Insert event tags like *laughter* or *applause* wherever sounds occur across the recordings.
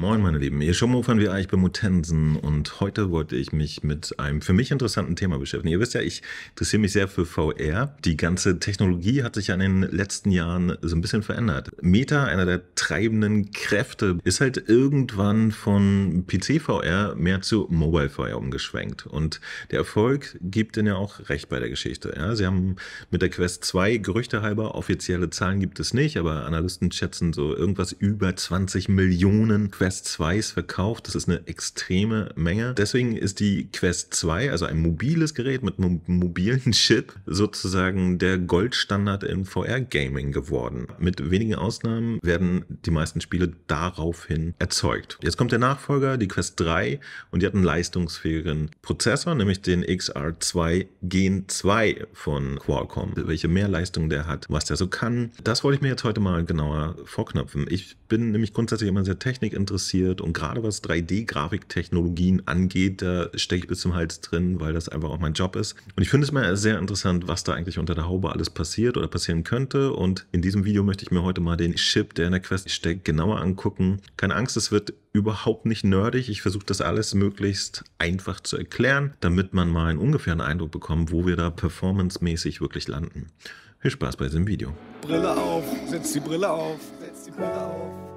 Moin meine Lieben, hier schumofern wir euch bei Mutensen und heute wollte ich mich mit einem für mich interessanten Thema beschäftigen. Ihr wisst ja, ich interessiere mich sehr für VR. Die ganze Technologie hat sich ja in den letzten Jahren so ein bisschen verändert. Meta, einer der treibenden Kräfte, ist halt irgendwann von PC-VR mehr zu Mobile-VR umgeschwenkt und der Erfolg gibt ihnen ja auch recht bei der Geschichte. Ja, sie haben mit der Quest 2 Gerüchte halber, offizielle Zahlen gibt es nicht, aber Analysten schätzen so irgendwas über 20 Millionen Quest Quest 2 ist verkauft. Das ist eine extreme Menge. Deswegen ist die Quest 2, also ein mobiles Gerät mit einem mobilen *laughs* Chip, sozusagen der Goldstandard im VR-Gaming geworden. Mit wenigen Ausnahmen werden die meisten Spiele daraufhin erzeugt. Jetzt kommt der Nachfolger, die Quest 3, und die hat einen leistungsfähigen Prozessor, nämlich den XR2 Gen 2 von Qualcomm. Welche mehr Leistung der hat, was der so kann, das wollte ich mir jetzt heute mal genauer vorknöpfen. Ich bin nämlich grundsätzlich immer sehr technikinteressiert und gerade was 3D-Grafiktechnologien angeht, da stecke ich bis zum Hals drin, weil das einfach auch mein Job ist. Und ich finde es mal sehr interessant, was da eigentlich unter der Haube alles passiert oder passieren könnte. Und in diesem Video möchte ich mir heute mal den Chip, der in der Quest steckt, genauer angucken. Keine Angst, es wird überhaupt nicht nerdig. Ich versuche das alles möglichst einfach zu erklären, damit man mal einen ungefähren Eindruck bekommt, wo wir da performancemäßig wirklich landen. Viel Spaß bei diesem Video. Brille auf, setz die Brille auf, setz die Brille auf.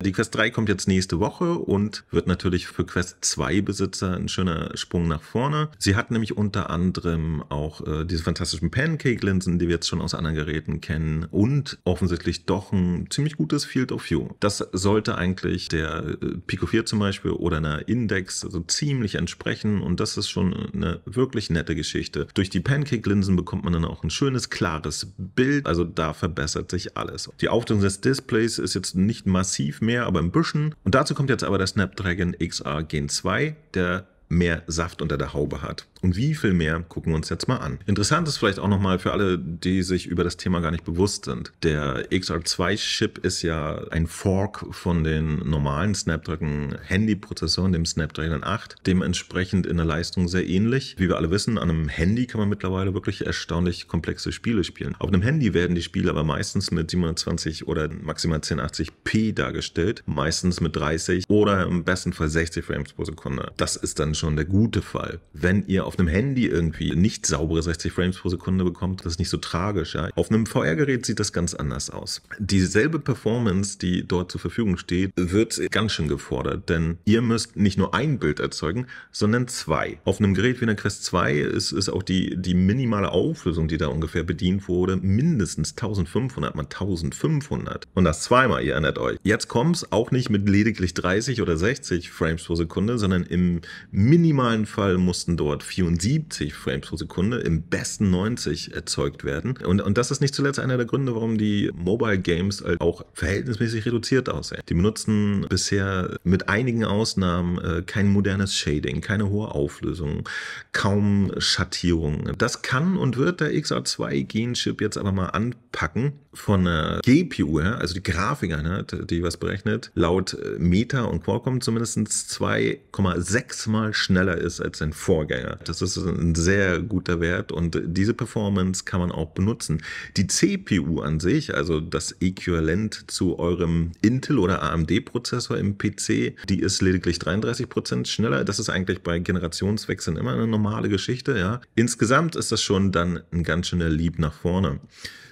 Die Quest 3 kommt jetzt nächste Woche und wird natürlich für Quest 2 Besitzer ein schöner Sprung nach vorne. Sie hat nämlich unter anderem auch äh, diese fantastischen Pancake-Linsen, die wir jetzt schon aus anderen Geräten kennen und offensichtlich doch ein ziemlich gutes Field of View. Das sollte eigentlich der äh, Pico 4 zum Beispiel oder einer Index so also ziemlich entsprechen und das ist schon eine wirklich nette Geschichte. Durch die Pancake-Linsen bekommt man dann auch ein schönes, klares Bild, also da verbessert sich alles. Die Auflösung des Displays ist jetzt nicht massiv mehr, aber ein bisschen. Und dazu kommt jetzt aber der Snapdragon XR Gen 2, der mehr Saft unter der Haube hat. Und wie viel mehr gucken wir uns jetzt mal an. Interessant ist vielleicht auch nochmal für alle, die sich über das Thema gar nicht bewusst sind. Der XR2-Chip ist ja ein Fork von den normalen Snapdragon-Handy-Prozessoren, dem Snapdragon 8. Dementsprechend in der Leistung sehr ähnlich. Wie wir alle wissen, an einem Handy kann man mittlerweile wirklich erstaunlich komplexe Spiele spielen. Auf einem Handy werden die Spiele aber meistens mit 720 oder maximal 1080p dargestellt, meistens mit 30 oder im besten Fall 60 Frames pro Sekunde. Das ist dann schon der gute Fall. Wenn ihr auf einem Handy irgendwie nicht saubere 60 Frames pro Sekunde bekommt, das ist nicht so tragisch. Ja. Auf einem VR-Gerät sieht das ganz anders aus. Dieselbe Performance, die dort zur Verfügung steht, wird ganz schön gefordert, denn ihr müsst nicht nur ein Bild erzeugen, sondern zwei. Auf einem Gerät wie einer Quest 2 ist, ist auch die, die minimale Auflösung, die da ungefähr bedient wurde, mindestens 1500 mal 1500. Und das zweimal, ihr erinnert euch. Jetzt kommt es auch nicht mit lediglich 30 oder 60 Frames pro Sekunde, sondern im minimalen Fall mussten dort 4 74 Frames pro Sekunde, im besten 90 erzeugt werden. Und, und das ist nicht zuletzt einer der Gründe, warum die Mobile Games halt auch verhältnismäßig reduziert aussehen. Die benutzen bisher mit einigen Ausnahmen äh, kein modernes Shading, keine hohe Auflösung, kaum Schattierungen. Das kann und wird der XR2 Genchip jetzt aber mal anpacken von der äh, GPU, her, also die Grafiker, ne, die was berechnet, laut äh, Meta und Qualcomm zumindest 2,6 mal schneller ist als sein Vorgänger. Das ist ein sehr guter Wert und diese Performance kann man auch benutzen. Die CPU an sich, also das Äquivalent zu eurem Intel oder AMD-Prozessor im PC, die ist lediglich 33% schneller. Das ist eigentlich bei Generationswechseln immer eine normale Geschichte. Ja. Insgesamt ist das schon dann ein ganz schöner Lieb nach vorne.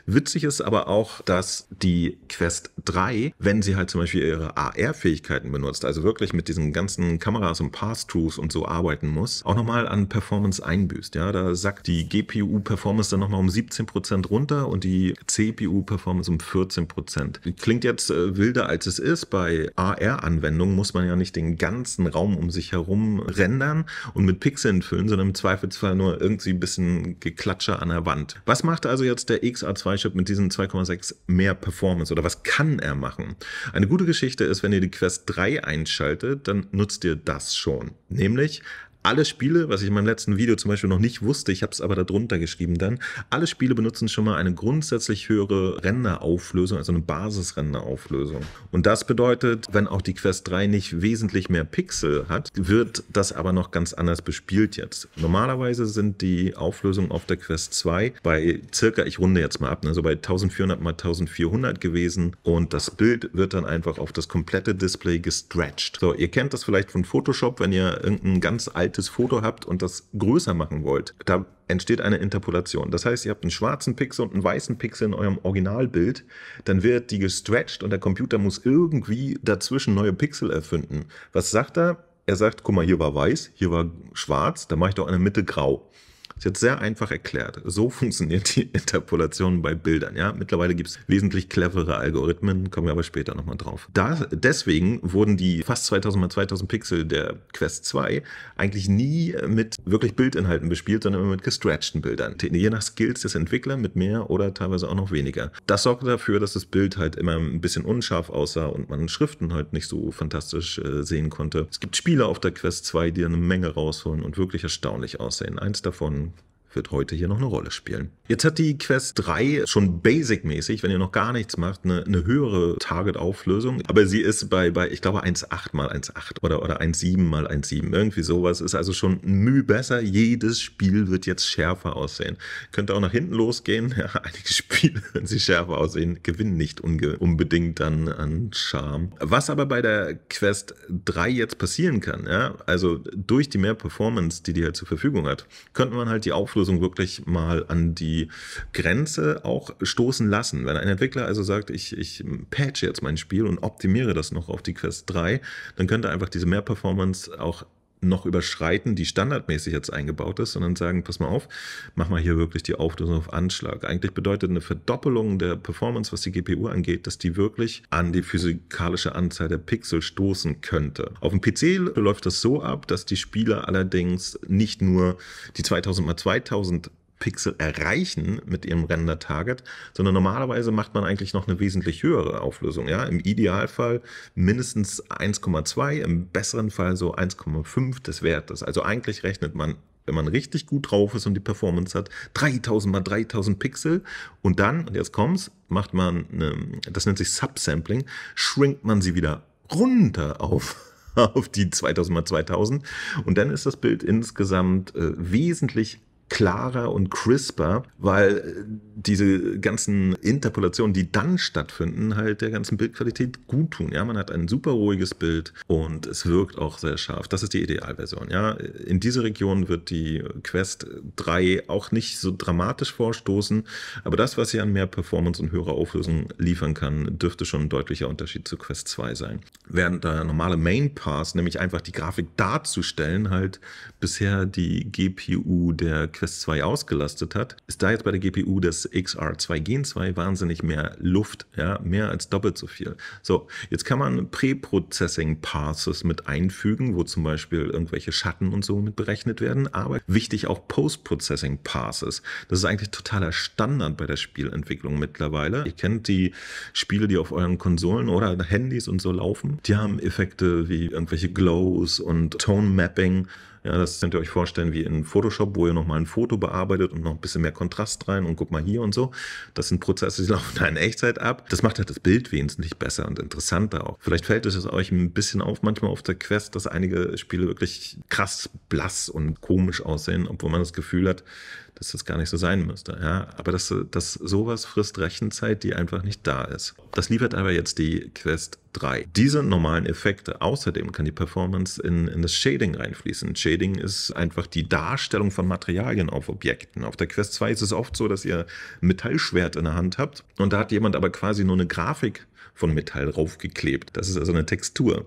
Witzig ist aber auch, dass die Quest 3, wenn sie halt zum Beispiel ihre AR-Fähigkeiten benutzt, also wirklich mit diesen ganzen Kameras und Pass-Throughs und so arbeiten muss, auch nochmal an Performance einbüßt. Ja, da sagt die GPU-Performance dann nochmal um 17% Prozent runter und die CPU-Performance um 14%. Prozent. Klingt jetzt äh, wilder als es ist. Bei AR-Anwendungen muss man ja nicht den ganzen Raum um sich herum rendern und mit Pixeln füllen, sondern im Zweifelsfall nur irgendwie ein bisschen Geklatsche an der Wand. Was macht also jetzt der XA2 Speichert mit diesen 2,6 mehr Performance oder was kann er machen? Eine gute Geschichte ist, wenn ihr die Quest 3 einschaltet, dann nutzt ihr das schon. Nämlich alle Spiele, was ich in meinem letzten Video zum Beispiel noch nicht wusste, ich habe es aber darunter geschrieben dann, alle Spiele benutzen schon mal eine grundsätzlich höhere Renderauflösung, also eine Basisrenderauflösung. Und das bedeutet, wenn auch die Quest 3 nicht wesentlich mehr Pixel hat, wird das aber noch ganz anders bespielt jetzt. Normalerweise sind die Auflösungen auf der Quest 2 bei circa, ich runde jetzt mal ab, also bei 1400 mal 1400 gewesen und das Bild wird dann einfach auf das komplette Display gestretched. So, ihr kennt das vielleicht von Photoshop, wenn ihr irgendein ganz altes konkretes Foto habt und das größer machen wollt, da entsteht eine Interpolation. Das heißt, ihr habt einen schwarzen Pixel und einen weißen Pixel in eurem Originalbild, dann wird die gestretched und der Computer muss irgendwie dazwischen neue Pixel erfinden. Was sagt er? Er sagt, guck mal, hier war weiß, hier war schwarz, da mache ich doch eine Mitte grau. Sie hat sehr einfach erklärt. So *laughs* funktioniert die Interpolation bei Bildern. Ja? Mittlerweile gibt es wesentlich clevere Algorithmen, kommen wir aber später nochmal drauf. Da, deswegen wurden die fast 2000 mal 2000 Pixel der Quest 2 eigentlich nie mit wirklich Bildinhalten bespielt, sondern immer mit gestretchten Bildern. Je nach Skills des Entwicklers mit mehr oder teilweise auch noch weniger. Das sorgte dafür, dass das Bild halt immer ein bisschen unscharf aussah und man Schriften halt nicht so fantastisch äh, sehen konnte. Es gibt Spiele auf der Quest 2, die eine Menge rausholen und wirklich erstaunlich aussehen. Eins davon wird heute hier noch eine Rolle spielen. Jetzt hat die Quest 3 schon basic-mäßig, wenn ihr noch gar nichts macht, eine, eine höhere Target-Auflösung. Aber sie ist bei, bei ich glaube, 1,8 x 1,8 oder, oder 1,7 x 1,7. Irgendwie sowas ist also schon müh besser. Jedes Spiel wird jetzt schärfer aussehen. Könnte auch nach hinten losgehen. *laughs* Ja, einige Spiele, wenn sie schärfer aussehen, gewinnen nicht unbedingt dann an Charme. Was aber bei der Quest 3 jetzt passieren kann, ja, also durch die mehr Performance, die die halt zur Verfügung hat, könnte man halt die Auflösung Lösung wirklich mal an die Grenze auch stoßen lassen. Wenn ein Entwickler also sagt, ich, ich patch jetzt mein Spiel und optimiere das noch auf die Quest 3, dann könnte einfach diese Mehr-Performance auch noch überschreiten, die standardmäßig jetzt eingebaut ist, sondern sagen, pass mal auf, mach mal hier wirklich die Auflösung auf Anschlag. Eigentlich bedeutet eine Verdoppelung der Performance, was die GPU angeht, dass die wirklich an die physikalische Anzahl der Pixel stoßen könnte. Auf dem PC läuft das so ab, dass die Spieler allerdings nicht nur die 2000 x 2000 Pixel erreichen mit ihrem Render-Target, sondern normalerweise macht man eigentlich noch eine wesentlich höhere Auflösung. Ja? Im Idealfall mindestens 1,2, im besseren Fall so 1,5 des Wertes. Also eigentlich rechnet man wenn man richtig gut drauf ist und die Performance hat, 3000 mal 3000 Pixel und dann, und jetzt kommt's, macht man, eine, das nennt sich Subsampling, schrinkt man sie wieder runter auf *laughs* auf die 2000 mal 2000 und dann ist das Bild insgesamt äh, wesentlich klarer und crisper, weil äh, diese ganzen Interpolationen, die dann stattfinden, halt der ganzen Bildqualität gut tun. Ja, man hat ein super ruhiges Bild und es wirkt auch sehr scharf. Das ist die Idealversion. Ja, in diese Region wird die Quest 3 auch nicht so dramatisch vorstoßen, aber das, was sie an mehr Performance und höherer Auflösung liefern kann, dürfte schon ein deutlicher Unterschied zu Quest 2 sein. Während der normale Main Pass, nämlich einfach die Grafik darzustellen, halt bisher die GPU der Quest 2 ausgelastet hat, ist da jetzt bei der GPU das XR2 Gen 2 wahnsinnig mehr Luft, ja, mehr als doppelt so viel. So, jetzt kann man pre processing Passes mit einfügen, wo zum Beispiel irgendwelche Schatten und so mit berechnet werden, aber wichtig auch Post-Processing Passes. Das ist eigentlich totaler Standard bei der Spielentwicklung mittlerweile. Ihr kennt die Spiele, die auf euren Konsolen oder Handys und so laufen. Die haben Effekte wie irgendwelche Glows und Tone Mapping. Ja, das könnt ihr euch vorstellen wie in Photoshop, wo ihr nochmal ein Foto bearbeitet und noch ein bisschen mehr Kontrast rein und guck mal hier und so. Das sind Prozesse, die *laughs* laufen da in Echtzeit ab. Das macht halt das Bild wesentlich besser und interessanter auch. Vielleicht fällt es euch ein bisschen auf, manchmal auf der Quest, dass einige Spiele wirklich krass blass und komisch aussehen, obwohl man das Gefühl hat, dass das gar nicht so sein müsste. Ja? Aber dass, dass sowas frisst Rechenzeit, die einfach nicht da ist. Das liefert aber jetzt die Quest 3. Diese normalen Effekte, außerdem kann die Performance in, in das Shading reinfließen. Shading ist einfach die Darstellung von Materialien auf Objekten. Auf der Quest 2 ist es oft so, dass ihr ein Metallschwert in der Hand habt und da hat jemand aber quasi nur eine Grafik von Metall raufgeklebt. Das ist also eine Textur.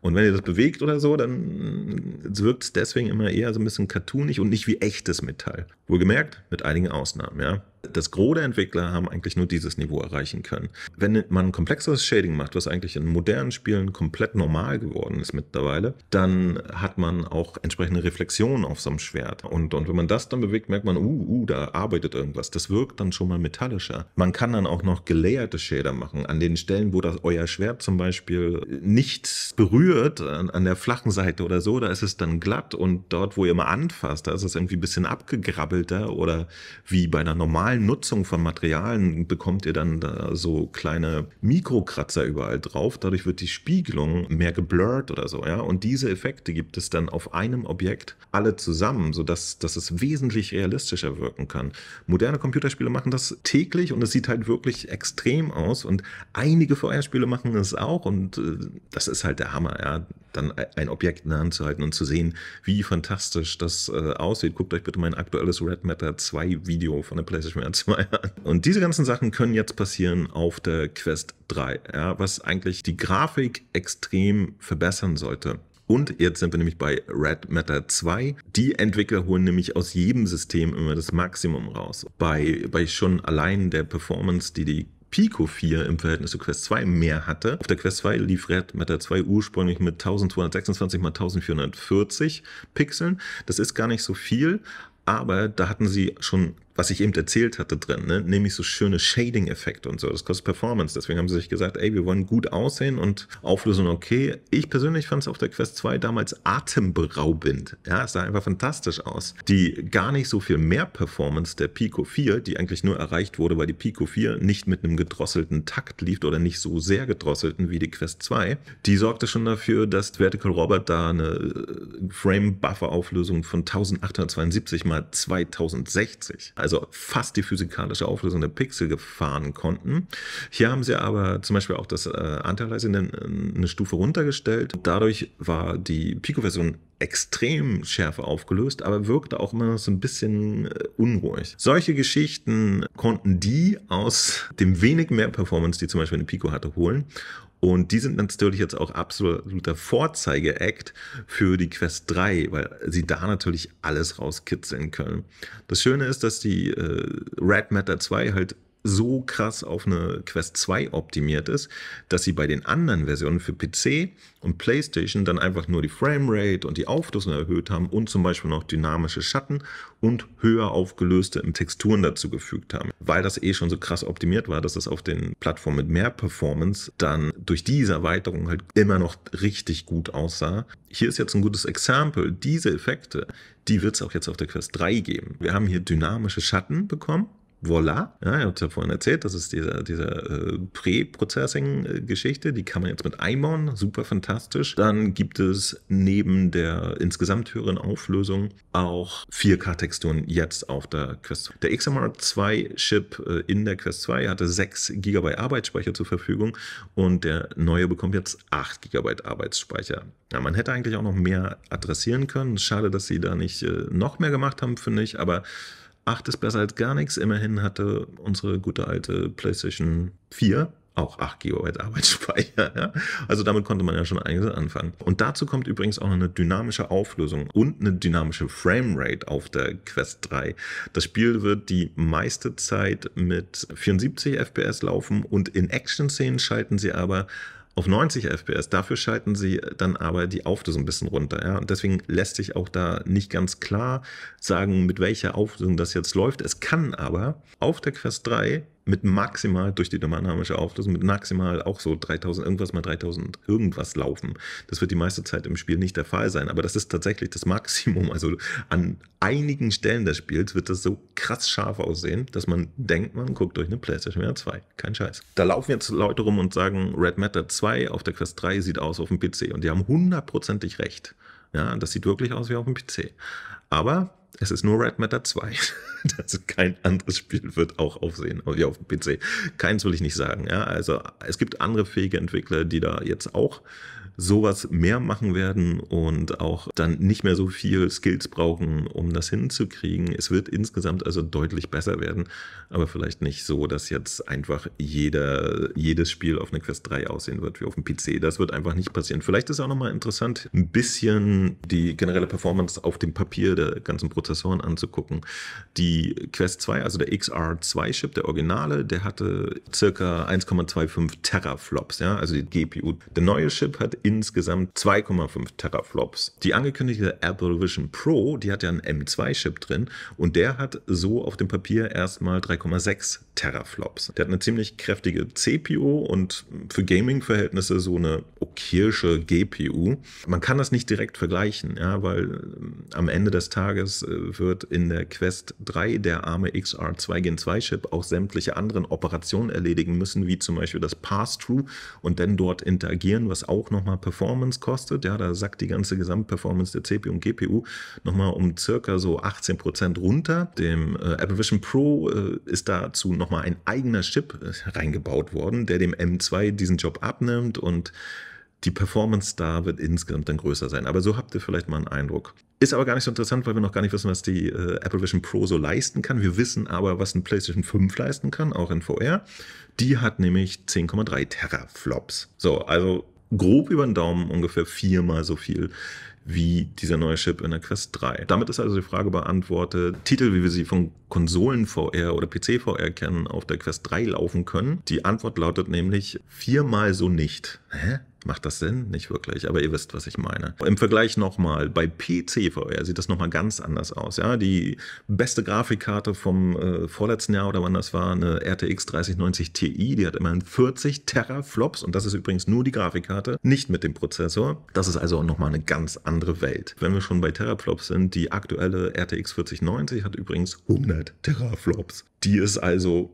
Und wenn ihr das bewegt oder so, dann wirkt es deswegen immer eher so ein bisschen cartoonig und nicht wie echtes Metall. Wohlgemerkt, mit einigen Ausnahmen, ja das Gros der Entwickler haben eigentlich nur dieses Niveau erreichen können. Wenn man ein komplexeres Shading macht, was eigentlich in modernen Spielen komplett normal geworden ist mittlerweile, dann hat man auch entsprechende Reflexionen auf so einem Schwert. Und, und wenn man das dann bewegt, merkt man, uh, uh, da arbeitet irgendwas. Das wirkt dann schon mal metallischer. Man kann dann auch noch gelayerte Shader machen. An den Stellen, wo das euer Schwert zum Beispiel nicht berührt, an, an der flachen Seite oder so, da ist es dann glatt. Und dort, wo ihr mal anfasst, da ist es irgendwie ein bisschen abgegrabbelter oder wie bei einer normalen normalen Nutzung von Materialien bekommt ihr dann da so kleine Mikrokratzer überall drauf. Dadurch wird die Spiegelung mehr geblurrt oder so. Ja? Und diese Effekte gibt es dann auf einem Objekt alle zusammen, sodass dass es wesentlich realistischer wirken kann. Moderne Computerspiele machen das täglich und es sieht halt wirklich extrem aus. Und einige VR-Spiele machen das auch und äh, das ist halt der Hammer. Ja? dann e-, ein Objekt in der Hand zu halten und zu sehen, wie fantastisch das äh, aussieht. Guckt euch bitte mein aktuelles Red Matter 2 Video von der PlayStation 2 an. Und diese ganzen Sachen können jetzt passieren auf der Quest 3, ja, was eigentlich die Grafik extrem verbessern sollte. Und jetzt sind wir nämlich bei Red Matter 2. Die Entwickler holen nämlich aus jedem System immer das Maximum raus. Bei, bei schon allein der Performance, die die Pico 4 im Verhältnis zu Quest 2 mehr hatte. Auf der Quest 2 lief Red Matter 2 ursprünglich mit 1226 x 1440 Pixeln. Das ist gar nicht so viel, aber da hatten sie schon was ich eben erzählt hatte drin, ne? nämlich so schöne Shading-Effekte und so. Das kostet Performance. Deswegen haben sie sich gesagt, ey, wir wollen gut aussehen und Auflösung okay. Ich persönlich fand es auf der Quest 2 damals atemberaubend. Ja, es sah einfach fantastisch aus. Die gar nicht so viel mehr Performance der Pico 4, die eigentlich nur erreicht wurde, weil die Pico 4 nicht mit einem gedrosselten Takt lief oder nicht so sehr gedrosselten wie die Quest 2, die sorgte schon dafür, dass Vertical Robert da eine äh, Frame-Buffer-Auflösung von 1872 mal 2060, also also fast die physikalische Auflösung der Pixel gefahren konnten. Hier haben sie aber zum Beispiel auch das äh, äh, eine Stufe runtergestellt. Dadurch war die Pico-Version extrem schärfer aufgelöst, aber wirkte auch immer noch so ein bisschen äh, unruhig. Solche Geschichten konnten die aus dem wenig mehr Performance, die zum Beispiel eine Pico hatte, holen und die sind natürlich jetzt auch absoluter Vorzeigeact für die Quest 3, weil sie da natürlich alles rauskitzeln können. Das Schöne ist, dass die äh, Red Matter 2 halt so krass auf eine Quest 2 optimiert ist, dass sie bei den anderen Versionen für PC und PlayStation dann einfach nur die Framerate und die Auflösung erhöht haben und zum Beispiel noch dynamische Schatten und höher aufgelöste Texturen dazugefügt haben. Weil das eh schon so krass optimiert war, dass es auf den Plattformen mit mehr Performance dann durch diese Erweiterung halt immer noch richtig gut aussah. Hier ist jetzt ein gutes Exempel. Diese Effekte, die wird es auch jetzt auf der Quest 3 geben. Wir haben hier dynamische Schatten bekommen Voila. Ja, ich habe es ja vorhin erzählt, das ist diese, diese äh, Pre-Processing-Geschichte, die kann man jetzt mit einbauen, super fantastisch. Dann gibt es neben der insgesamt höheren Auflösung auch 4K-Texturen jetzt auf der Quest 2. Der XMR 2-Chip äh, in der Quest 2 hatte 6 GB Arbeitsspeicher zur Verfügung und der neue bekommt jetzt 8 GB Arbeitsspeicher. Ja, man hätte eigentlich auch noch mehr adressieren können. Schade, dass sie da nicht äh, noch mehr gemacht haben, finde ich, aber 8 ist besser als gar nichts. Immerhin hatte unsere gute alte PlayStation 4 auch 8 GB Arbeitsspeicher. Ja? Also damit konnte man ja schon einiges anfangen. Und dazu kommt übrigens auch noch eine dynamische Auflösung und eine dynamische Framerate auf der Quest 3. Das Spiel wird die meiste Zeit mit 74 FPS laufen und in Action-Szenen schalten sie aber auf 90 FPS. Dafür schalten sie dann aber die Auflösung ein bisschen runter. Ja? Und deswegen lässt sich auch da nicht ganz klar sagen, mit welcher Auflösung das jetzt läuft. Es kann aber auf der Quest 3 mit maximal durch die dynamische Auflösung, mit maximal auch so 3000 irgendwas mal 3000 irgendwas laufen. Das wird die meiste Zeit im Spiel nicht der Fall sein, aber das ist tatsächlich das Maximum. *laughs* Also an einigen Stellen des Spiels wird das so krass scharf aussehen, dass man denkt, man guckt durch eine PlayStation VR 2. Kein Scheiß. Da laufen jetzt Leute rum und sagen, Red Matter 2 auf der Quest 3 sieht aus auf dem PC und die haben hundertprozentig recht. Ja, das sieht wirklich aus wie auf dem PC. Aber es ist nur Red Matter 2. also *laughs* kein anderes Spiel wird auch aufsehen, wie auf dem PC. Keins will ich nicht sagen. Ja? Also es gibt andere fähige Entwickler, die da jetzt auch sowas mehr machen werden und auch dann nicht mehr so viel Skills brauchen, um das hinzukriegen. Es wird insgesamt also deutlich besser werden, aber vielleicht nicht so, dass jetzt einfach jeder, jedes Spiel auf eine Quest 3 aussehen wird wie auf dem PC. Das wird einfach nicht passieren. Vielleicht ist auch nochmal interessant, ein bisschen die generelle Performance auf dem Papier der ganzen Prozessoren anzugucken. Die Quest 2, also der XR2-Chip, der Originale, der hatte circa 1,25 Teraflops, ja, also die GPU. Der neue Chip hat insgesamt 2,5 Teraflops. Die angekündigte Apple Vision Pro, die hat ja einen M2-Chip drin und der hat so auf dem Papier erstmal 3,6 Teraflops. Der hat eine ziemlich kräftige CPU und für Gaming-Verhältnisse so eine okayische GPU. Man kann das nicht direkt vergleichen, ja, weil ähm, am Ende des Tages äh, wird in der Quest 3 der arme XR2 Gen 2 Chip auch sämtliche anderen Operationen erledigen müssen, wie zum Beispiel das Pass-Through und dann dort interagieren, was auch nochmal Performance kostet. Ja, da sackt die ganze Gesamtperformance der CPU und GPU nochmal um circa so 18% runter. Dem äh, Apple Vision Pro äh, ist dazu nochmal ein eigener Chip äh, reingebaut worden, der dem M2 diesen Job abnimmt und die Performance da wird insgesamt dann größer sein. Aber so habt ihr vielleicht mal einen Eindruck. Ist aber gar nicht so interessant, weil wir noch gar nicht wissen, was die äh, Apple Vision Pro so leisten kann. Wir wissen aber, was ein PlayStation 5 leisten kann, auch in VR. Die hat nämlich 10,3 Teraflops. So, also grob über den Daumen ungefähr viermal so viel wie dieser neue Chip in der Quest 3. Damit ist also die Frage beantwortet, Titel, wie wir sie von Konsolen-VR oder PC-VR kennen, auf der Quest 3 laufen können. Die Antwort lautet nämlich viermal so nicht. Hä? Macht das Sinn? Nicht wirklich, aber ihr wisst, was ich meine. Im Vergleich nochmal, bei PC-VR sieht das nochmal ganz anders aus. Ja? Die beste Grafikkarte vom äh, vorletzten Jahr oder wann das war, eine RTX 3090 Ti, die hat immerhin 40 Teraflops und das ist übrigens nur die Grafikkarte, nicht mit dem Prozessor. Das ist also auch nochmal eine ganz andere Welt. Wenn wir schon bei Teraflops sind, die aktuelle RTX 4090 hat übrigens 100 Teraflops. Die ist also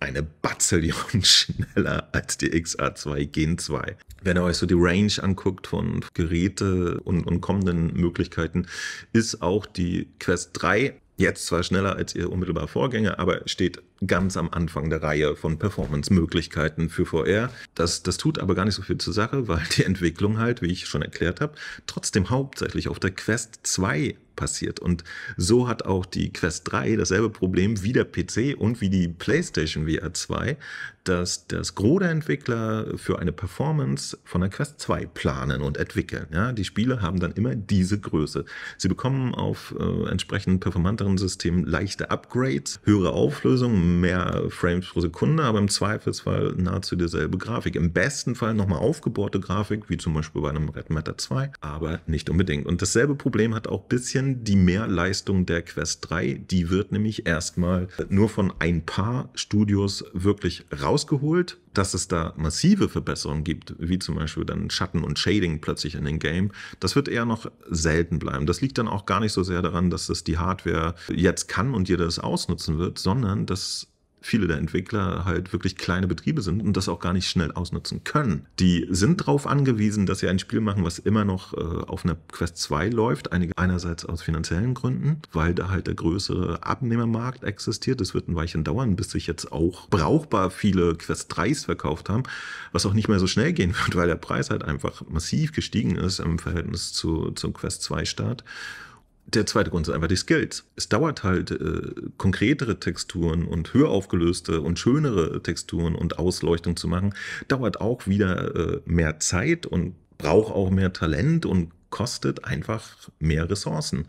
eine Bazillion *laughs* schneller als die XA2 Gen 2. Wenn ihr euch so die Range anguckt von Geräte und, und kommenden Möglichkeiten, ist auch die Quest 3 jetzt zwar schneller als ihr unmittelbar Vorgänger, aber steht ganz am Anfang der Reihe von Performance-Möglichkeiten für VR. Das, das tut aber gar nicht so viel zur Sache, weil die Entwicklung halt, wie ich schon erklärt habe, trotzdem hauptsächlich auf der Quest 2 passiert. Und so hat auch die Quest 3 dasselbe Problem wie der PC und wie die PlayStation VR 2, dass das Gros Entwickler für eine Performance von der Quest 2 planen und entwickeln. Ja, die Spiele haben dann immer diese Größe. Sie bekommen auf äh, entsprechend performanteren Systemen leichte Upgrades, höhere Auflösung, mehr Frames pro Sekunde, aber im Zweifelsfall nahezu dieselbe Grafik. Im besten Fall nochmal aufgebohrte Grafik, wie zum Beispiel bei einem Red Matter 2, aber nicht unbedingt. Und dasselbe Problem hat auch ein bisschen bisschen die Mehrleistung der Quest 3. Die wird nämlich erstmal nur von ein paar Studios wirklich rausgeholt. Dass es da massive Verbesserungen gibt, wie zum Beispiel dann Schatten und Shading plötzlich in den Game, das wird eher noch selten bleiben. Das liegt dann auch gar nicht so sehr daran, dass das die Hardware jetzt kann und jeder das ausnutzen wird, sondern dass viele der Entwickler halt wirklich kleine Betriebe sind und das auch gar nicht schnell ausnutzen können. Die sind darauf angewiesen, dass sie ein Spiel machen, was immer noch äh, auf einer Quest 2 läuft. Einige einerseits aus finanziellen Gründen, weil da halt der größere Abnehmermarkt existiert. Es wird ein Weilchen dauern, bis sich jetzt auch brauchbar viele Quest 3s verkauft haben, was auch nicht mehr so schnell gehen *laughs* wird, weil der Preis halt einfach massiv gestiegen ist im Verhältnis zu, zum Quest 2 Start. Der zweite Grund ist einfach die Skills. Es dauert halt, äh, konkretere Texturen und höher aufgelöste und schönere Texturen und Ausleuchtung zu machen. Dauert auch wieder äh, mehr Zeit und braucht auch mehr Talent und kostet einfach mehr Ressourcen.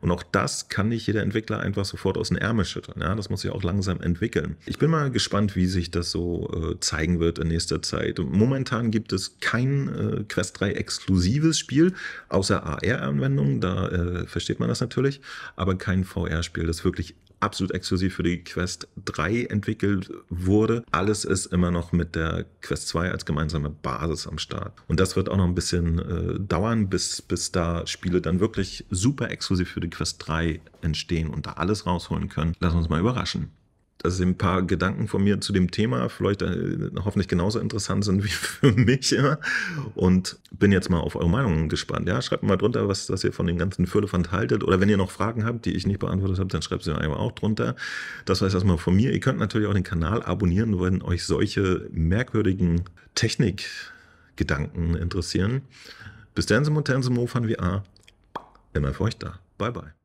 Und auch das kann nicht jeder Entwickler einfach sofort aus den Ärmel schütteln. Ja, das muss sich auch langsam entwickeln. Ich bin mal gespannt, wie sich das so äh, zeigen wird in nächster Zeit. Momentan gibt es kein äh, Quest 3 exklusives Spiel, außer AR-Anwendungen, da äh, versteht man das natürlich, aber kein VR-Spiel, das wirklich absolut exklusiv für die Quest 3 entwickelt wurde. Alles ist immer noch mit der Quest 2 als gemeinsame Basis am Start. Und das wird auch noch ein bisschen äh, dauern, bis, bis da Spiele dann wirklich super exklusiv für die Quest 3 entstehen und da alles rausholen können. Lass uns mal überraschen das sind ein paar Gedanken von mir zu dem Thema, vielleicht äh, hoffentlich genauso interessant sind wie *laughs* für mich immer. Und bin jetzt mal auf eure Meinungen gespannt. Ja, schreibt mal drunter, was, was ihr von dem ganzen Föhlefand haltet. Oder wenn ihr noch Fragen habt, die ich nicht beantwortet habe, dann schreibt sie einfach auch drunter. Das war es erstmal von mir. Ihr könnt natürlich auch den Kanal abonnieren, wenn euch solche merkwürdigen Technikgedanken interessieren. Bis dann, Simon Tensimo von VR. Immer für euch da. Bye, bye.